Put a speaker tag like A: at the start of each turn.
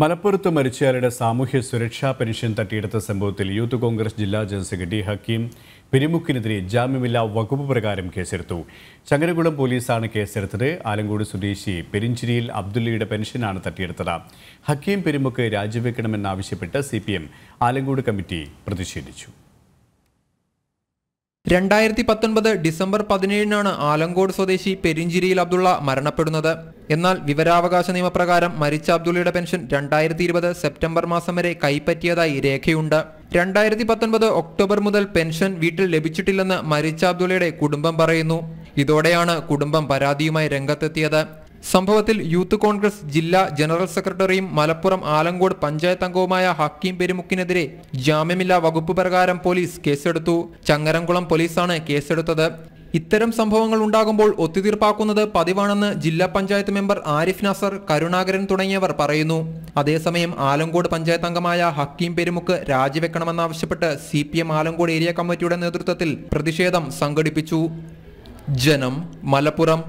A: മലപ്പുറത്ത് മരിച്ചയാളുടെ സാമൂഹ്യ സുരക്ഷാ പെൻഷൻ തട്ടിയെടുത്ത സംഭവത്തിൽ യൂത്ത് കോൺഗ്രസ് ജില്ലാ ജനറൽ സെക്രട്ടറി ഹക്കീം പിരിമുക്കിനെതിരെ ജാമ്യമില്ലാ വകുപ്പ് പ്രകാരം കേസെടുത്തു ചങ്ങരകുളം പോലീസാണ് കേസെടുത്തത് ആലങ്കോട് സ്വദേശി പെരിഞ്ചിരിയിൽ അബ്ദുള്ളയുടെ പെൻഷനാണ് തട്ടിയെടുത്തത് ഹക്കീം പിരിമുക്ക് രാജിവെക്കണമെന്നാവശ്യപ്പെട്ട് C P M Alankode committee പ്രതിഷേധിച്ചു
B: രണ്ടായിരത്തി പത്തൊൻപത് ഡിസംബർ പതിനേഴിനാണ് ആലങ്കോട് സ്വദേശി പെരിഞ്ചിരിയിൽ അബ്ദുള്ള മരണപ്പെടുന്നത് എന്നാൽ വിവരാവകാശ നിയമപ്രകാരം മരിച്ച അബ്ദുള്ളയുടെ പെൻഷൻ രണ്ടായിരത്തി ഇരുപത് സെപ്റ്റംബർ മാസം വരെ കൈപ്പറ്റിയതായി രേഖയുണ്ട് രണ്ടായിരത്തി പത്തൊൻപത് ഒക്ടോബർ മുതൽ പെൻഷൻ വീട്ടിൽ ലഭിച്ചിട്ടില്ലെന്ന് മരിച്ച അബ്ദുള്ളയുടെ കുടുംബം പറയുന്നു ഇതോടെയാണ് കുടുംബം പരാതിയുമായി രംഗത്തെത്തിയത് സംഭവത്തിൽ യൂത്ത് കോൺഗ്രസ് ജില്ലാ ജനറൽ സെക്രട്ടറിയും മലപ്പുറം ആലങ്കോട് പഞ്ചായത്ത് അംഗവുമായ ഹക്കീം പെരുമുക്കിനെതിരെ ജാമ്യമില്ലാ വകുപ്പ് പ്രകാരം പോലീസ് കേസെടുത്തു ചങ്ങരംകുളം പോലീസാണ് കേസെടുത്തത് ഇത്തരം സംഭവങ്ങൾ ഉണ്ടാകുമ്പോൾ ഒത്തുതീർപ്പാക്കുന്നത് പതിവാണെന്ന് ജില്ലാ പഞ്ചായത്ത് മെമ്പർ ആരിഫ് നാസർ കരുണാകരൻ തുടങ്ങിയവർ പറയുന്നു അതേസമയം ആലങ്കോട് പഞ്ചായത്ത് അംഗമായ ഹക്കീം പെരുമുക്ക് രാജിവെക്കണമെന്നാവശ്യപ്പെട്ട് C P M Alankode area കമ്മിറ്റിയുടെ നേതൃത്വത്തിൽ പ്രതിഷേധം സംഘടിപ്പിച്ചു ജനം മലപ്പുറം